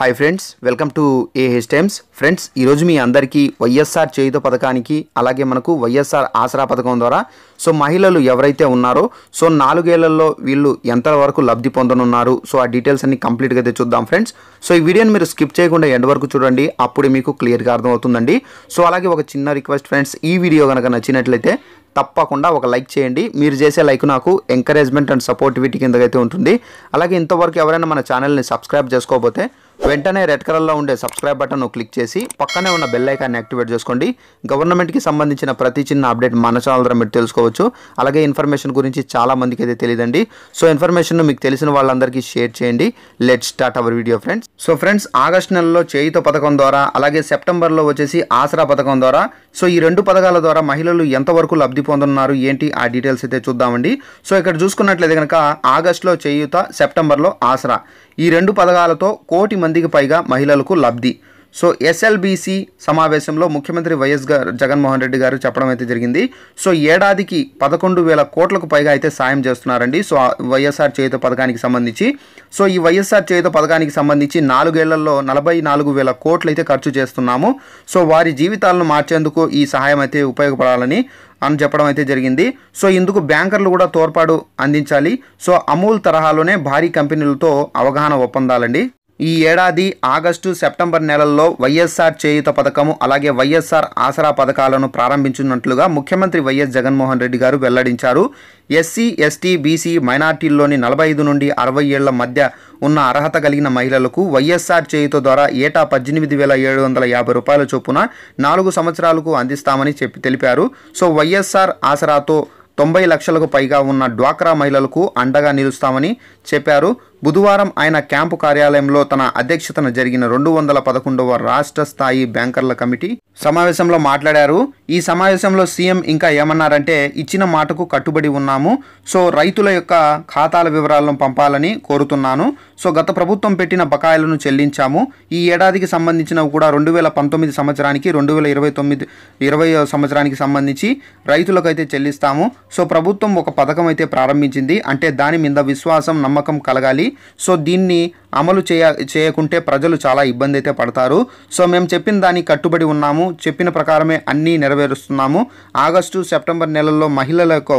hi friends welcome to AH times friends ఈరోజు మీ అందరికీ వైఎస్ఆర్ చేయుత పథకానికి అలాగే మనకు వైఎస్ఆర్ ఆసరా పథకం ద్వారా సో మహిళలు ఎవరైతే ఉన్నారో సో నాలుగేళ్లలో వీళ్ళు ఎంత వరకు లబ్ధి పొందనున్నారు సో ఆ డీటెయిల్స్ అన్ని కంప్లీట్గా అయితే చూద్దాం ఫ్రెండ్స్ సో ఈ వీడియోని మీరు స్కిప్ చేయకుండా ఎండ్ వరకు చూడండి అప్పుడు మీకు క్లియర్గా అర్థమవుతుందండి సో అలాగే ఒక చిన్న రిక్వెస్ట్ ఫ్రెండ్స్ ఈ వీడియో కనుక నచ్చినట్లయితే తప్పకుండా ఒక లైక్ చేయండి మీరు చేసే లైక్ నాకు ఎంకరేజ్మెంట్ అండ్ సపోర్ట్ వీటి కిందకైతే ఉంటుంది అలాగే ఇంతవరకు ఎవరైనా మన ఛానల్ని సబ్స్క్రైబ్ చేసుకోకపోతే వెంటనే రెడ్ కలర్లో ఉండే సబ్స్క్రైబ్ బటన్ క్లిక్ చేసి పక్కనే ఉన్న బెల్ ఐకాన్ని యాక్టివేట్ చేసుకోండి గవర్నమెంట్కి సంబంధించిన ప్రతి చిన్న అప్డేట్ మన ఛానల్ ద్వారా మీరు తెలుసుకోవచ్చు అలాగే ఇన్ఫర్మేషన్ గురించి చాలా మందికి అయితే తెలియదండి సో ఇన్ఫర్మేషన్ మీకు తెలిసిన వాళ్ళందరికీ షేర్ చేయండి let start our video friends so friends August నెలలో చేయితో పథకం ద్వారా అలాగే సెప్టెంబర్లో వచ్చేసి ఆసరా పథకం ద్వారా సో ఈ రెండు పథకాల ద్వారా మహిళలు ఎంతవరకు లబ్ధి పొందుతున్నారు ఏంటి ఆ డీటెయిల్స్ అయితే చూద్దామండి సో ఇక్కడ చూసుకున్నట్లయితే కనుక ఆగస్ట్లో చేయుత సెప్టెంబర్లో ఆసరా ఈ రెండు పథకాలతో కోటి మందికి పైగా మహిళలకు లబ్ధి సో ఎస్ఎల్బీసీ సమావేశంలో ముఖ్యమంత్రి వైఎస్ జగన్మోహన్ రెడ్డి గారు చెప్పడం అయితే జరిగింది సో ఏడాదికి పదకొండు వేల కోట్లకు పైగా అయితే సాయం చేస్తున్నారండి సో వైఎస్ఆర్ చేయుత పథకానికి సంబంధించి సో ఈ వైఎస్ఆర్ చేయుత పథకానికి సంబంధించి నాలుగేళ్లలో నలభై నాలుగు వేల కోట్లు అయితే ఖర్చు చేస్తున్నాము సో వారి జీవితాలను మార్చేందుకు ఈ సహాయం అయితే ఉపయోగపడాలని అని చెప్పడం అయితే జరిగింది సో ఇందుకు బ్యాంకర్లు కూడా తోడ్పాటు అందించాలి సో అమూల్ తరహాలోనే భారీ కంపెనీలతో అవగాహన ఒప్పందాలండి ఈ ఏడాది ఆగస్టు సెప్టెంబర్ నెలల్లో వైఎస్ఆర్ చేయుత పథకము అలాగే వైఎస్ఆర్ ఆసరా పథకాలను ప్రారంభించినట్లుగా ముఖ్యమంత్రి వైఎస్ జగన్మోహన్ రెడ్డి గారు వెల్లడించారు ఎస్సీ ఎస్టీ బీసీ మైనార్టీల్లోని నలభై ఐదు నుండి అరవై ఏళ్ల మధ్య ఉన్న అర్హత కలిగిన మహిళలకు వైఎస్ఆర్ చేయుత ద్వారా ఏటా పద్దెనిమిది వేల ఏడు వందల యాభై రూపాయల చొప్పున నాలుగు సంవత్సరాలకు అందిస్తామని చెప్పి తెలిపారు సో వైఎస్ఆర్ ఆసరాతో తొంభై లక్షలకు పైగా ఉన్న డ్వాక్రా మహిళలకు అండగా నిలుస్తామని చెప్పారు బుధవారం ఆయన క్యాంపు కార్యాలయంలో తన అధ్యక్షతన జరిగిన రెండు వందల పదకొండవ రాష్ట్ర స్థాయి బ్యాంకర్ల కమిటీ సమావేశంలో మాట్లాడారు ఈ సమావేశంలో సీఎం ఇంకా ఏమన్నారంటే ఇచ్చిన మాటకు కట్టుబడి ఉన్నాము సో రైతుల యొక్క ఖాతాల వివరాలను పంపాలని కోరుతున్నాను సో గత ప్రభుత్వం పెట్టిన బకాయిలను చెల్లించాము ఈ ఏడాదికి సంబంధించినవి కూడా రెండు వేల పంతొమ్మిది సంవత్సరానికి రెండు వేల ఇరవై తొమ్మిది ఇరవై సంవత్సరానికి సంబంధించి రైతులకైతే చెల్లిస్తాము సో ప్రభుత్వం ఒక పథకం అయితే ప్రారంభించింది అంటే దాని మీద విశ్వాసం నమ్మకం కలగాలి సో దీన్ని అమలు చేయ చేయకుంటే ప్రజలు చాలా ఇబ్బంది అయితే పడతారు సో మేము చెప్పిన దానికి కట్టుబడి ఉన్నాము చెప్పిన ప్రకారమే అన్నీ నెరవేరుస్తున్నాము ఆగస్టు సెప్టెంబర్ నెలల్లో మహిళలకు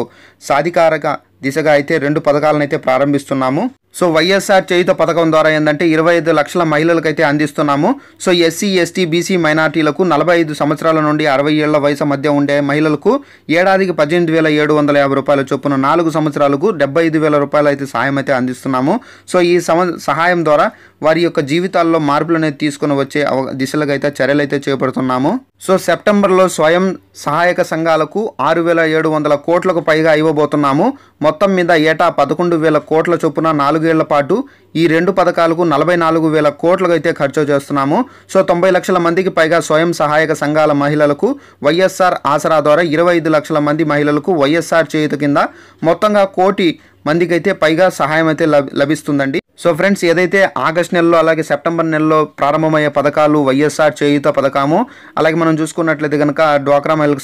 సాధికారక దిశగా అయితే రెండు పథకాలను అయితే ప్రారంభిస్తున్నాము సో వైఎస్ఆర్ చేయుత పథకం ద్వారా ఏంటంటే ఇరవై ఐదు లక్షల మహిళలకైతే అందిస్తున్నాము సో ఎస్సీ ఎస్టీ బీసీ మైనార్టీలకు నలభై ఐదు సంవత్సరాల నుండి అరవై ఏళ్ల వయసు మధ్య ఉండే మహిళలకు ఏడాదికి పద్దెనిమిది వేల ఏడు వందల యాభై రూపాయల చొప్పున నాలుగు సంవత్సరాలకు డెబ్బై ఐదు వేల రూపాయలు అయితే సాయం అయితే అందిస్తున్నాము సో ఈ సమ సహాయం ద్వారా వారి యొక్క జీవితాల్లో మార్పులు అనేది తీసుకుని వచ్చే దిశలకు అయితే చర్యలు అయితే చేపడుతున్నాము సో సెప్టెంబర్లో స్వయం సహాయక సంఘాలకు ఆరు వేల ఏడు వందల కోట్లకు పైగా ఇవ్వబోతున్నాము మొత్తం మీద ఏటా పదకొండు వేల కోట్ల చొప్పున నాలుగు నాలుగేళ్ల పాటు ఈ రెండు పథకాలకు నలభై నాలుగు వేల కోట్లు అయితే ఖర్చు చేస్తున్నాము సో తొంభై లక్షల మందికి పైగా స్వయం సహాయక సంఘాల మహిళలకు వైఎస్ఆర్ ఆసరా ద్వారా ఇరవై ఐదు లక్షల మంది మహిళలకు వైఎస్ఆర్ చేయుత కింద మొత్తంగా కోటి మందికైతే పైగా సహాయం అయితే లభిస్తుందండి సో ఫ్రెండ్స్ ఏదైతే ఆగస్ట్ నెలలో అలాగే సెప్టెంబర్ నెలలో ప్రారంభమయ్యే పథకాలు వైఎస్ఆర్ చేయుత పథకము అలాగే మనం చూసుకున్నట్లయితే కనుక డ్వాక్రా మహిళలకు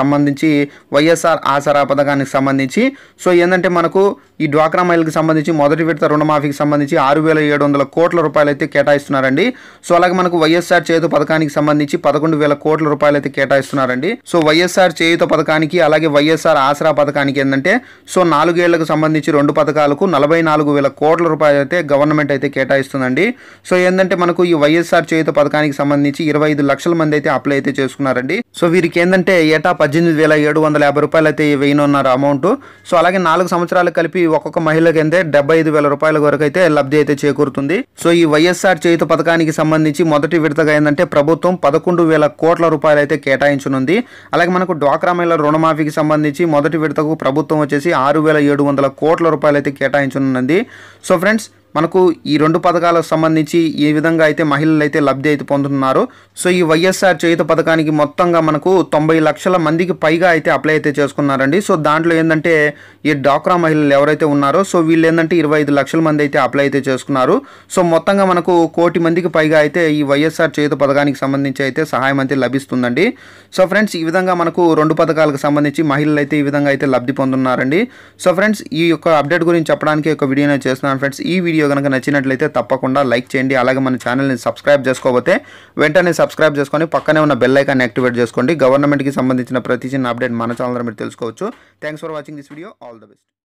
సంబంధించి వైఎస్ఆర్ ఆసరా పథకానికి సంబంధించి సో ఏంటంటే మనకు ఈ డ్వాక్రా మహిళకు సంబంధించి మొదటి విడత రుణమాఫీకి సంబంధించి ఆరు వేల ఏడు వందల కోట్ల రూపాయలు అయితే కేటాయిస్తున్నారండి సో అలాగే మనకు వైఎస్ఆర్ చేయుత పథకానికి సంబంధించి పదకొండు వేల కోట్ల రూపాయలు అయితే కేటాయిస్తున్నారండి సో వైఎస్ఆర్ చేయుత పథకానికి అలాగే వైఎస్ఆర్ ఆసరా పథకానికి ఏంటంటే సో నాలుగేళ్లకు సంబంధించి రెండు పథకాలకు నలభై నాలుగు వేల కోట్ల రూపాయలు అయితే అయితే గవర్నమెంట్ అయితే కేటాయిస్తుందండి సో ఏంటంటే మనకు ఈ వైఎస్ఆర్ చేయుత పథకానికి సంబంధించి ఇరవై ఐదు లక్షల మంది అయితే అప్లై అయితే చేసుకున్నారండి సో వీరికి ఏంటంటే ఏటా పద్దెనిమిది వేల ఏడు వందల యాభై రూపాయలు అయితే వేయనున్నారు అమౌంట్ సో అలాగే నాలుగు సంవత్సరాలు కలిపి ఒక్కొక్క మహిళకి అయితే డెబ్బై ఐదు వేల రూపాయల వరకు అయితే లబ్ధి అయితే చేకూరుతుంది సో ఈ వైఎస్ఆర్ చేయుత పథకానికి సంబంధించి మొదటి విడతగా ఏంటంటే ప్రభుత్వం పదకొండు వేల కోట్ల రూపాయలు అయితే కేటాయించనుంది అలాగే మనకు డ్వాక్రా మహిళ రుణమాఫీకి సంబంధించి మొదటి విడతకు ప్రభుత్వం వచ్చేసి ఆరు వేల ఏడు వందల కోట్ల రూపాయలు అయితే కేటాయించనున్నది సో ఫ్రెండ్స్ మనకు ఈ రెండు పథకాలకు సంబంధించి ఏ విధంగా అయితే మహిళలు అయితే లబ్ధి అయితే పొందుతున్నారు సో ఈ వైఎస్ఆర్ చేయుత పథకానికి మొత్తంగా మనకు తొంభై లక్షల మందికి పైగా అయితే అప్లై అయితే చేసుకున్నారండి సో దాంట్లో ఏంటంటే ఈ డాక్రా మహిళలు ఎవరైతే ఉన్నారో సో వీళ్ళు ఏంటంటే ఇరవై ఐదు లక్షల మంది అయితే అప్లై అయితే చేసుకున్నారు సో మొత్తంగా మనకు కోటి మందికి పైగా అయితే ఈ వైఎస్ఆర్ చేయుత పథకానికి సంబంధించి అయితే సహాయం అయితే లభిస్తుందండి సో ఫ్రెండ్స్ ఈ విధంగా మనకు రెండు పథకాలకు సంబంధించి మహిళలు అయితే ఈ విధంగా అయితే లబ్ధి పొందుతున్నారండి సో ఫ్రెండ్స్ ఈ యొక్క అప్డేట్ గురించి చెప్పడానికి ఒక వీడియో చేస్తున్నాను ఫ్రెండ్స్ ఈ వీడియో వీడియో కనుక నచ్చినట్లయితే తప్పకుండా లైక్ చేయండి అలాగే మన ఛానల్ని సబ్స్క్రైబ్ చేసుకోకపోతే వెంటనే సబ్స్క్రైబ్ చేసుకొని పక్కనే ఉన్న బెల్ ఐకాన్ని యాక్టివేట్ చేసుకోండి గవర్నమెంట్కి సంబంధించిన ప్రతి చిన్న అప్డేట్ మన ఛానల్ మీరు తెలుసుకోవచ్చు thanks for watching this video all the best